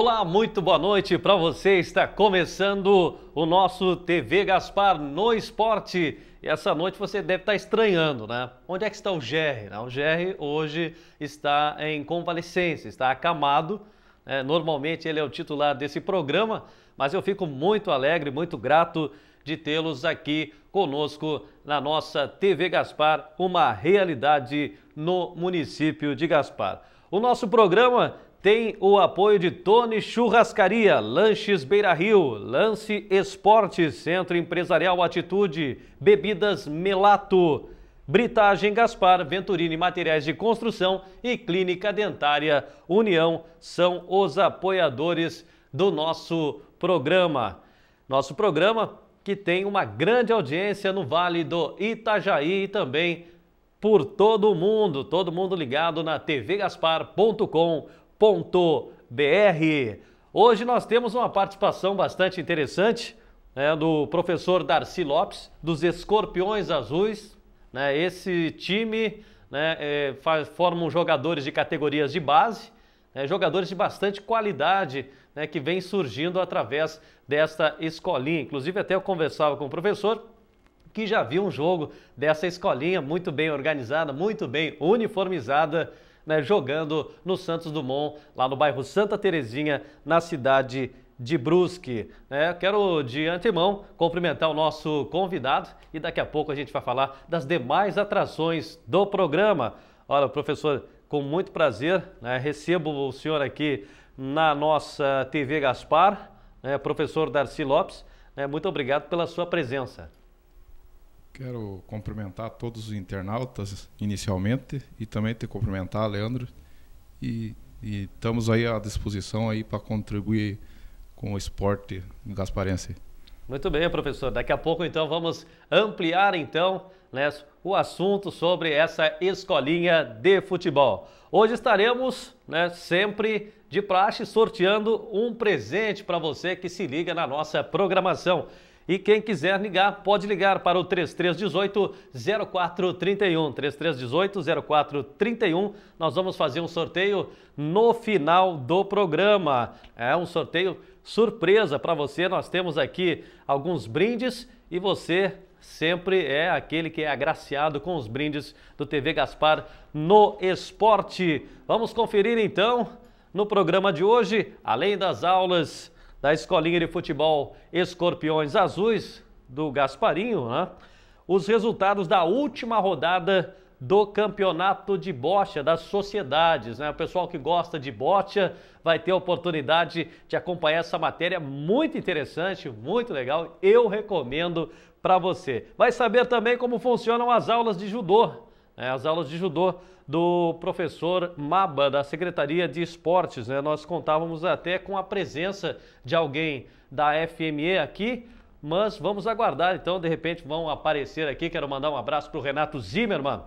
Olá, muito boa noite para você. Está começando o nosso TV Gaspar no Esporte. E essa noite você deve estar estranhando, né? Onde é que está o GR? Né? O GR hoje está em convalescência, está acamado. Né? normalmente ele é o titular desse programa, mas eu fico muito alegre, muito grato de tê-los aqui conosco na nossa TV Gaspar, uma realidade no município de Gaspar. O nosso programa tem o apoio de Tony Churrascaria, Lanches Beira Rio, Lance Esportes, Centro Empresarial Atitude, Bebidas Melato, Britagem Gaspar, Venturini Materiais de Construção e Clínica Dentária União são os apoiadores do nosso programa. Nosso programa que tem uma grande audiência no Vale do Itajaí e também por todo o mundo, todo mundo ligado na tvgaspar.com.br www.ufsc.br. Hoje nós temos uma participação bastante interessante né, do professor Darcy Lopes, dos Escorpiões Azuis. Né, esse time né, é, faz, formam jogadores de categorias de base, né, jogadores de bastante qualidade né, que vem surgindo através desta escolinha. Inclusive, até eu conversava com o professor que já viu um jogo dessa escolinha muito bem organizada, muito bem uniformizada né, jogando no Santos Dumont, lá no bairro Santa Terezinha, na cidade de Brusque. Né? Quero de antemão cumprimentar o nosso convidado e daqui a pouco a gente vai falar das demais atrações do programa. Olha, professor, com muito prazer, né, recebo o senhor aqui na nossa TV Gaspar, né, professor Darcy Lopes. Né, muito obrigado pela sua presença. Quero cumprimentar todos os internautas inicialmente e também te cumprimentar, Leandro. E, e estamos aí à disposição aí para contribuir com o esporte gasparense. Muito bem, professor. Daqui a pouco então vamos ampliar então né, o assunto sobre essa escolinha de futebol. Hoje estaremos, né, sempre de praxe, sorteando um presente para você que se liga na nossa programação. E quem quiser ligar, pode ligar para o 3318-0431. 3318-0431. Nós vamos fazer um sorteio no final do programa. É um sorteio surpresa para você. Nós temos aqui alguns brindes e você sempre é aquele que é agraciado com os brindes do TV Gaspar no esporte. Vamos conferir então no programa de hoje, além das aulas da Escolinha de Futebol Escorpiões Azuis, do Gasparinho, né? os resultados da última rodada do campeonato de bocha das sociedades. Né? O pessoal que gosta de bocha vai ter a oportunidade de acompanhar essa matéria muito interessante, muito legal. Eu recomendo para você. Vai saber também como funcionam as aulas de judô é, as aulas de judô do professor Maba, da Secretaria de Esportes. Né? Nós contávamos até com a presença de alguém da FME aqui, mas vamos aguardar. Então, de repente, vão aparecer aqui. Quero mandar um abraço para o Renato Zimmermann,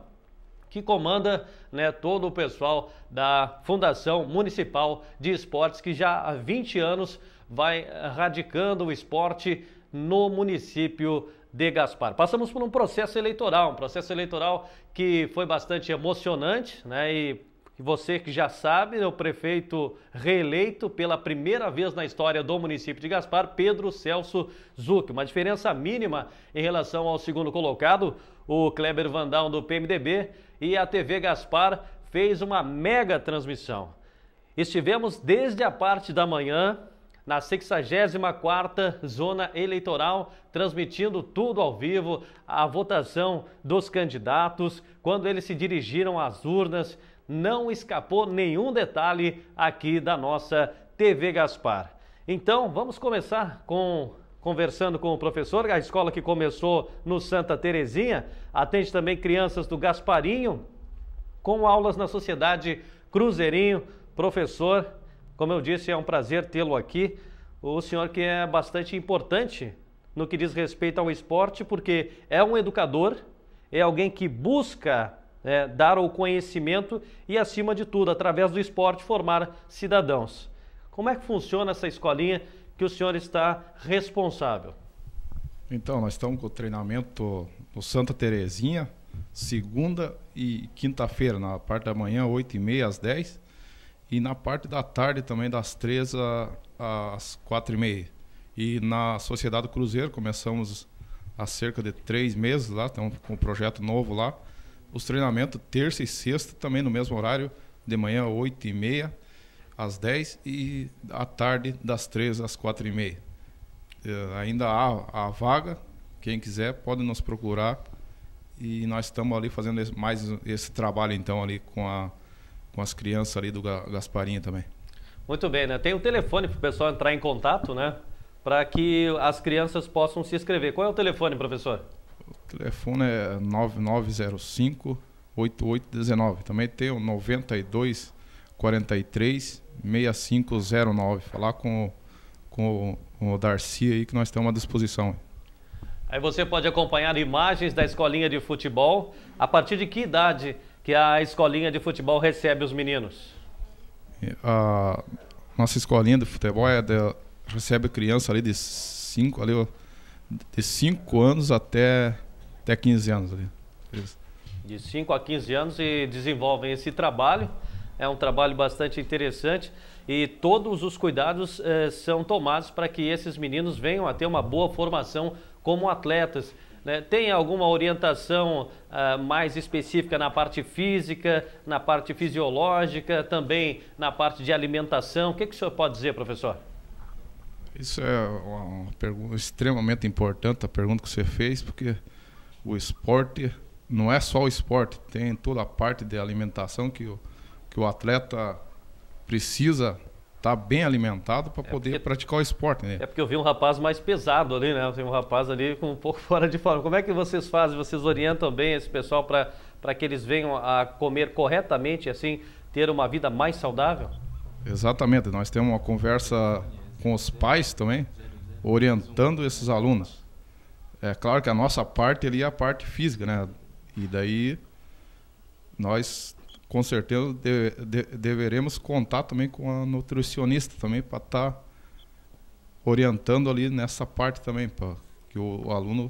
que comanda né, todo o pessoal da Fundação Municipal de Esportes, que já há 20 anos vai radicando o esporte no município de Gaspar. Passamos por um processo eleitoral, um processo eleitoral que foi bastante emocionante, né? E você que já sabe, é o prefeito reeleito pela primeira vez na história do município de Gaspar, Pedro Celso Zuc. Uma diferença mínima em relação ao segundo colocado, o Kleber Vandal do PMDB, e a TV Gaspar fez uma mega transmissão. Estivemos desde a parte da manhã na 64ª Zona Eleitoral, transmitindo tudo ao vivo, a votação dos candidatos, quando eles se dirigiram às urnas, não escapou nenhum detalhe aqui da nossa TV Gaspar. Então, vamos começar com conversando com o professor, a escola que começou no Santa Terezinha, atende também crianças do Gasparinho, com aulas na Sociedade Cruzeirinho. Professor como eu disse, é um prazer tê-lo aqui. O senhor que é bastante importante no que diz respeito ao esporte, porque é um educador, é alguém que busca é, dar o conhecimento e, acima de tudo, através do esporte, formar cidadãos. Como é que funciona essa escolinha que o senhor está responsável? Então, nós estamos com o treinamento no Santa Terezinha, segunda e quinta-feira, na parte da manhã, 8 e meia às 10 e na parte da tarde também, das três às quatro e meia. E na Sociedade do Cruzeiro, começamos há cerca de três meses lá, estamos com um projeto novo lá. Os treinamentos terça e sexta, também no mesmo horário, de manhã oito e meia às dez e à tarde das três às quatro e meia. É, ainda há a vaga, quem quiser pode nos procurar e nós estamos ali fazendo mais esse trabalho então ali com a com as crianças ali do Gasparinho também. Muito bem, né? Tem o um telefone para o pessoal entrar em contato, né? Para que as crianças possam se inscrever. Qual é o telefone, professor? O telefone é 9905 8819. Também tem o 9243 6509. Falar com, com, com o Darcy aí que nós estamos à disposição. Aí você pode acompanhar imagens da escolinha de futebol. A partir de que idade que a escolinha de futebol recebe os meninos? A nossa escolinha de futebol é de, recebe criança ali de 5 ali, de 5 anos até, até 15 anos ali. De 5 a 15 anos e desenvolvem esse trabalho. É um trabalho bastante interessante e todos os cuidados eh, são tomados para que esses meninos venham a ter uma boa formação como atletas. Né? Tem alguma orientação ah, mais específica na parte física, na parte fisiológica, também na parte de alimentação? O que, que o senhor pode dizer, professor? Isso é uma pergunta extremamente importante, a pergunta que você fez, porque o esporte não é só o esporte, tem toda a parte de alimentação que o, que o atleta precisa estar tá bem alimentado para é poder porque, praticar o esporte. Né? É porque eu vi um rapaz mais pesado ali, né? Eu um rapaz ali com um pouco fora de forma. Como é que vocês fazem? Vocês orientam bem esse pessoal para que eles venham a comer corretamente, assim, ter uma vida mais saudável? Exatamente. Nós temos uma conversa com os pais também, orientando esses alunos. É claro que a nossa parte ali é a parte física, né? E daí nós com certeza de, de, deveremos contar também com a nutricionista também para estar tá orientando ali nessa parte também para que o, o aluno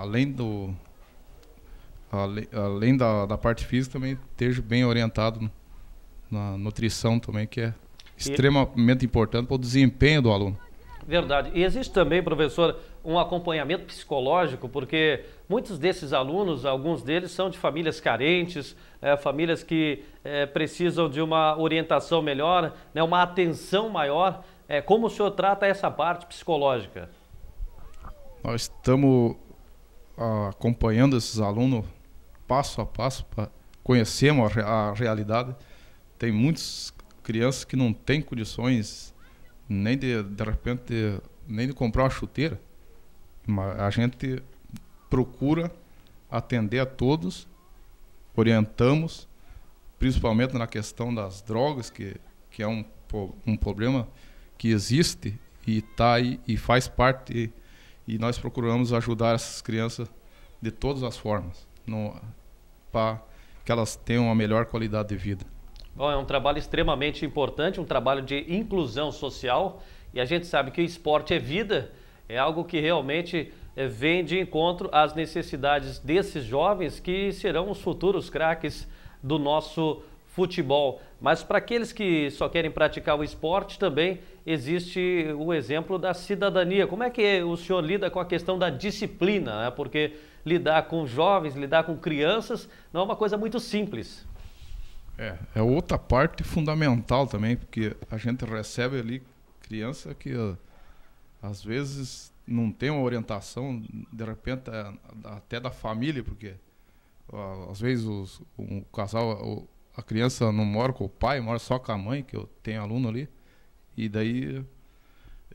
além do além, além da, da, parte física também esteja bem orientado na nutrição também que é extremamente importante para o desempenho do aluno Verdade. E existe também, professor, um acompanhamento psicológico, porque muitos desses alunos, alguns deles são de famílias carentes, é, famílias que é, precisam de uma orientação melhor, né, uma atenção maior. É, como o senhor trata essa parte psicológica? Nós estamos ah, acompanhando esses alunos passo a passo para conhecermos a, a realidade. Tem muitas crianças que não têm condições nem de, de repente, nem de comprar uma chuteira. Mas a gente procura atender a todos, orientamos, principalmente na questão das drogas, que, que é um, um problema que existe e, está e, e faz parte, e, e nós procuramos ajudar essas crianças de todas as formas, para que elas tenham uma melhor qualidade de vida. Bom, é um trabalho extremamente importante, um trabalho de inclusão social e a gente sabe que o esporte é vida, é algo que realmente é, vem de encontro às necessidades desses jovens que serão os futuros craques do nosso futebol. Mas para aqueles que só querem praticar o esporte também existe o exemplo da cidadania. Como é que o senhor lida com a questão da disciplina? Né? Porque lidar com jovens, lidar com crianças não é uma coisa muito simples. É, é outra parte fundamental também, porque a gente recebe ali criança que às vezes não tem uma orientação, de repente é, até da família, porque às vezes os, o casal, a criança não mora com o pai, mora só com a mãe, que eu tenho aluno ali, e daí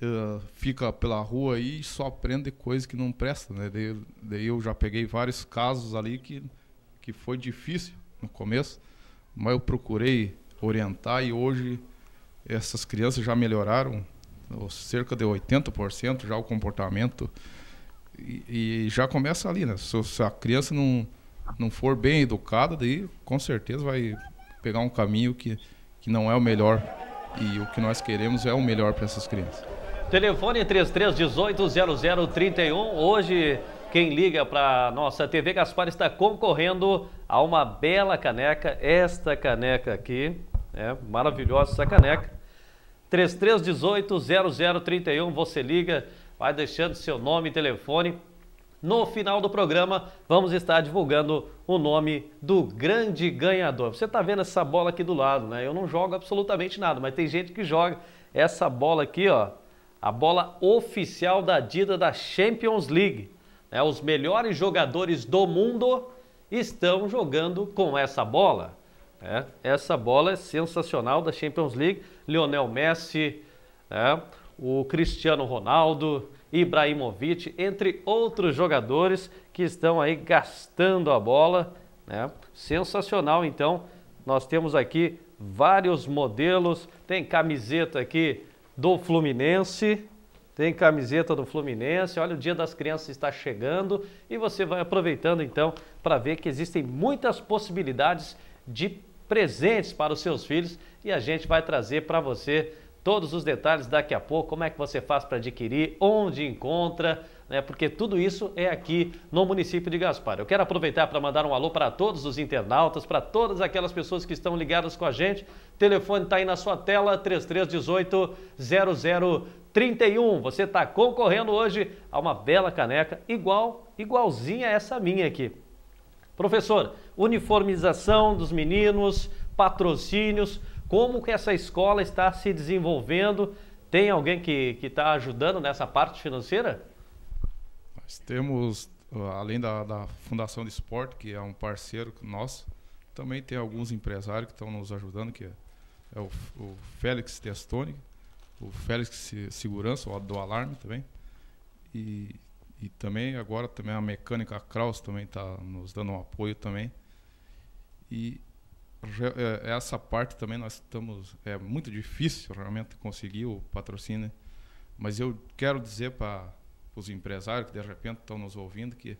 é, fica pela rua e só aprende coisa que não presta, né? Daí, daí eu já peguei vários casos ali que, que foi difícil no começo, mas eu procurei orientar e hoje essas crianças já melhoraram cerca de 80% já o comportamento e, e, já começa ali, né? Se, se, a criança não, não for bem educada, daí com certeza vai pegar um caminho que, que não é o melhor e o que nós queremos é o melhor para essas crianças. Telefone 3318 0031, hoje quem liga para nossa TV Gaspar está concorrendo a uma bela caneca, esta caneca aqui, é maravilhosa essa caneca. 3318-0031, você liga, vai deixando seu nome e telefone. No final do programa, vamos estar divulgando o nome do grande ganhador. Você está vendo essa bola aqui do lado, né? Eu não jogo absolutamente nada, mas tem gente que joga essa bola aqui, ó. A bola oficial da Dida da Champions League. Né? Os melhores jogadores do mundo estão jogando com essa bola. Né? Essa bola é sensacional da Champions League. Lionel Messi, né? o Cristiano Ronaldo, Ibrahimovic, entre outros jogadores que estão aí gastando a bola. Né? Sensacional, então. Nós temos aqui vários modelos. Tem camiseta aqui do Fluminense, tem camiseta do Fluminense. Olha, o Dia das Crianças está chegando e você vai aproveitando então para ver que existem muitas possibilidades de presentes para os seus filhos e a gente vai trazer para você todos os detalhes daqui a pouco, como é que você faz para adquirir, onde encontra, né? Porque tudo isso é aqui no município de Gaspar. Eu quero aproveitar para mandar um alô para todos os internautas, para todas aquelas pessoas que estão ligadas com a gente. O telefone está aí na sua tela, 3318 0031. Você está concorrendo hoje a uma bela caneca, igual, igualzinha essa minha aqui. Professor, uniformização dos meninos, patrocínios, como que essa escola está se desenvolvendo? Tem alguém que está ajudando nessa parte financeira? Temos, ah, além da, da Fundação de Esporte, que é um parceiro nosso, também tem alguns empresários que estão nos ajudando, que é, é o, o, Félix Testoni, o Félix Segurança, o do Alarme também. E, e também agora também a mecânica Kraus também está nos dando um apoio também. E é, essa parte também nós estamos é muito difícil realmente conseguir o patrocínio, né? mas eu quero dizer para os empresários que de repente estão nos ouvindo que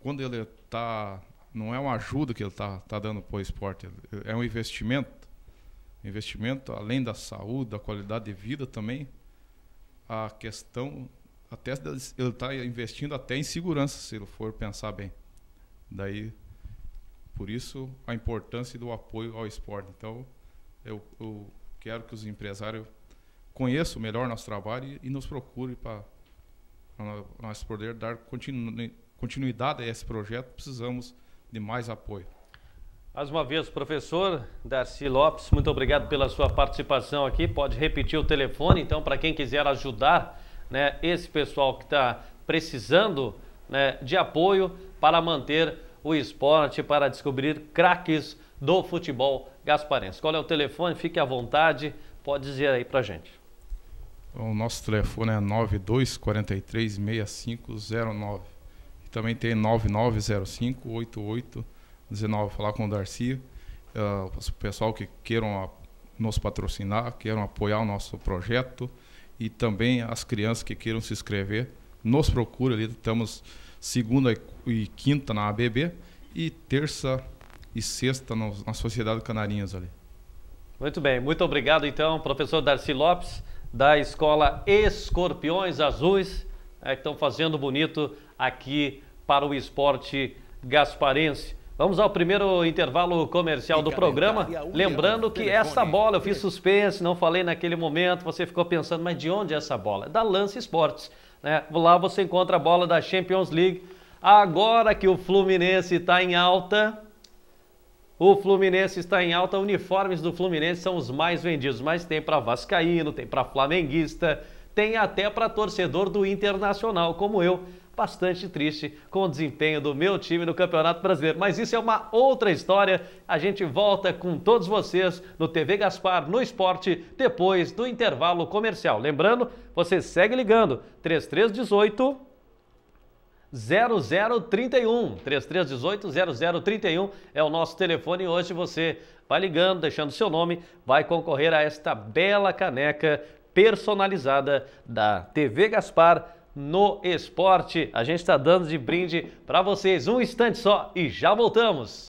quando ele está não é uma ajuda que ele está tá dando para o esporte, é um investimento. Investimento além da saúde, da qualidade de vida também, a questão até ele está investindo até em segurança, se ele for pensar bem. Daí, por isso a importância do apoio ao esporte. Então, eu, eu quero que os empresários conheçam melhor nosso trabalho e, e nos procurem para no nosso poder dar continuidade a esse projeto, precisamos de mais apoio. Mais uma vez, professor Darcy Lopes, muito obrigado pela sua participação aqui. Pode repetir o telefone, então, para quem quiser ajudar né, esse pessoal que está precisando né, de apoio para manter o esporte, para descobrir craques do futebol gasparense. Qual é o telefone? Fique à vontade, pode dizer aí para gente. É o nosso telefone é 92436509. E também tem 99058819. Falar com o Darcy. Uh, o pessoal que queiram a, nos patrocinar, queiram apoiar o nosso projeto. E também as crianças que queiram se inscrever, nos procura ali. Estamos segunda e, e quinta na ABB e terça e sexta no, na Sociedade Canarinhas ali. Muito bem, muito obrigado então, professor Darcy Lopes da escola Escorpiões Azuis, é, que estão fazendo bonito aqui para o esporte gasparense. Vamos ao primeiro intervalo comercial do programa. Lembrando que essa bola, eu fiz suspense, não falei naquele momento, você ficou pensando, mas de onde é essa bola? É da Lance Esportes. Né? Lá você encontra a bola da Champions League. Agora que o Fluminense está em alta, o Fluminense está em alta, uniformes do Fluminense são os mais vendidos, mas tem para vascaíno, tem para flamenguista, tem até para torcedor do Internacional, como eu, bastante triste com o desempenho do meu time no Campeonato Brasileiro. Mas isso é uma outra história. A gente volta com todos vocês no TV Gaspar, no esporte, depois do intervalo comercial. Lembrando, você segue ligando 3318 0031. 3318 0031 é o nosso telefone. Hoje você vai ligando, deixando seu nome, vai concorrer a esta bela caneca personalizada da TV Gaspar no esporte. A gente está dando de brinde para vocês. Um instante só e já voltamos.